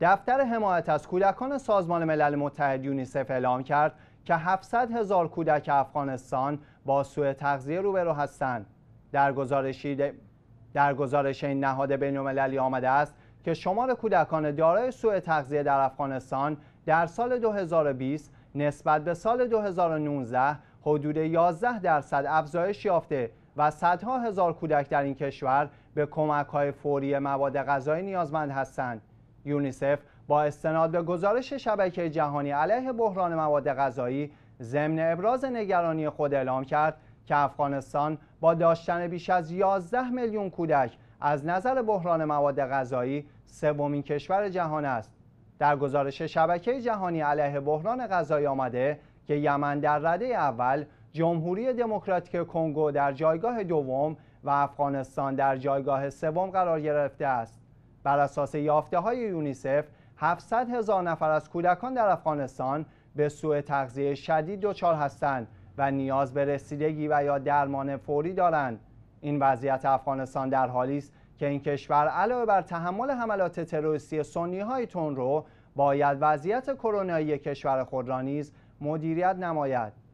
دفتر حمایت از کودکان سازمان ملل متحد یونیسف اعلام کرد که 700 هزار کودک افغانستان با سوء تغذیه روبرو هستند. در گزارشی در گزارش این نهاد المللی آمده است که شمار کودکان دارای سوء تغذیه در افغانستان در سال 2020 نسبت به سال 2019 حدود 11 درصد افزایش یافته و صدها هزار کودک در این کشور به کمک‌های فوری مواد غذایی نیازمند هستند. یونیسف با استناد به گزارش شبکه جهانی علیه بحران مواد غذایی ضمن ابراز نگرانی خود اعلام کرد که افغانستان با داشتن بیش از 11 میلیون کودک از نظر بحران مواد غذایی سومین کشور جهان است در گزارش شبکه جهانی علیه بحران غذایی آمده که یمن در رده اول جمهوری دموکراتیک کنگو در جایگاه دوم و افغانستان در جایگاه سوم قرار گرفته است بر اساس یافته های یونیسف 700 هزار نفر از کودکان در افغانستان به سوء تغذیه شدید دچار هستند و نیاز به رسیدگی و یا درمان فوری دارند این وضعیت افغانستان در حالی است که این کشور علاوه بر تحمل حملات تروریستی سنی های تون رو باید وضعیت کرونایی کشور خود را نیز مدیریت نماید